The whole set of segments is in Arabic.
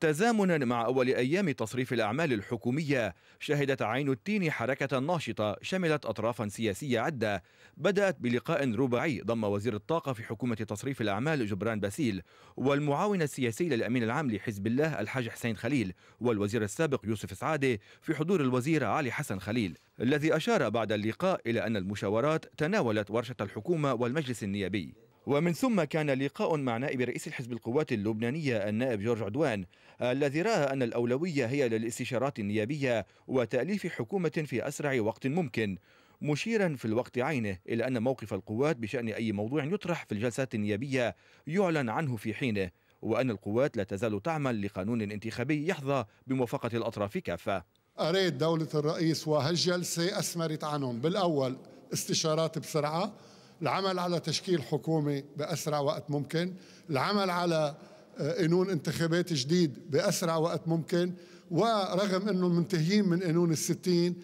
تزامنا مع أول أيام تصريف الأعمال الحكومية شهدت عين التين حركة ناشطة شملت أطرافا سياسية عدة بدأت بلقاء رباعي ضم وزير الطاقة في حكومة تصريف الأعمال جبران باسيل والمعاون السياسي للأمين العام لحزب الله الحاج حسين خليل والوزير السابق يوسف سعادة في حضور الوزير علي حسن خليل الذي أشار بعد اللقاء إلى أن المشاورات تناولت ورشة الحكومة والمجلس النيابي ومن ثم كان لقاء مع نائب رئيس الحزب القوات اللبنانية النائب جورج عدوان الذي رأى أن الأولوية هي للاستشارات النيابية وتأليف حكومة في أسرع وقت ممكن مشيرا في الوقت عينه إلى أن موقف القوات بشأن أي موضوع يطرح في الجلسات النيابية يعلن عنه في حينه وأن القوات لا تزال تعمل لقانون انتخابي يحظى بموافقة الأطراف كافة أريد دولة الرئيس وهالجلسة أثمرت عنهم بالأول استشارات بسرعة العمل على تشكيل حكومة بأسرع وقت ممكن العمل على آه، قانون انتخابات جديد بأسرع وقت ممكن ورغم أنه منتهيين من قانون الستين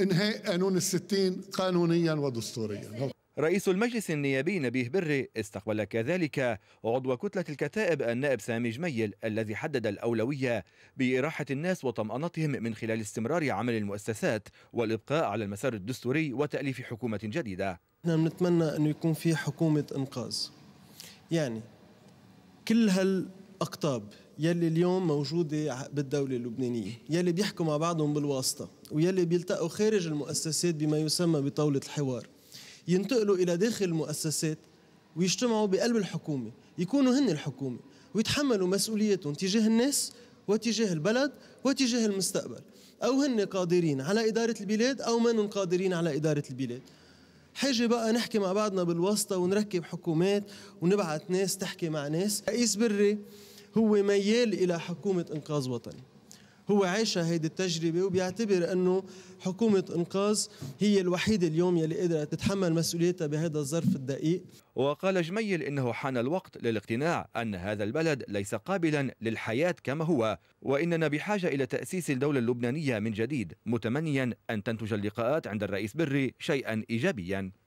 إنهاء قانون الستين قانونيا ودستوريا رئيس المجلس النيابي نبيه بري استقبل كذلك عضو كتلة الكتائب النائب سامي جميل الذي حدد الأولوية بإراحة الناس وطمأنتهم من خلال استمرار عمل المؤسسات والإبقاء على المسار الدستوري وتأليف حكومة جديدة نحن نعم، نتمنى أن يكون في حكومة إنقاذ يعني كل هالأقطاب يلي اليوم موجودة بالدولة اللبنانية يلي بيحكوا مع بعضهم بالواسطة ويلي بيلتقوا خارج المؤسسات بما يسمى بطاولة الحوار ينتقلوا الى داخل المؤسسات ويجتمعوا بقلب الحكومه يكونوا هن الحكومه ويتحملوا مسؤوليتهم تجاه الناس وتجاه البلد وتجاه المستقبل او هن قادرين على اداره البلاد او من قادرين على اداره البلاد حاجة بقى نحكي مع بعضنا بالواسطة ونركب حكومات ونبعث ناس تحكي مع ناس رئيس بري هو ميال إلى حكومة إنقاذ وطني هو عاش هيدي التجربه وبيعتبر انه حكومه انقاذ هي الوحيده اليوم يلي قدرت تتحمل مسؤوليتها بهذا الظرف الدقيق وقال جميل انه حان الوقت للاقتناع ان هذا البلد ليس قابلا للحياه كما هو واننا بحاجه الى تاسيس الدوله اللبنانيه من جديد متمنيا ان تنتج اللقاءات عند الرئيس بري شيئا ايجابيا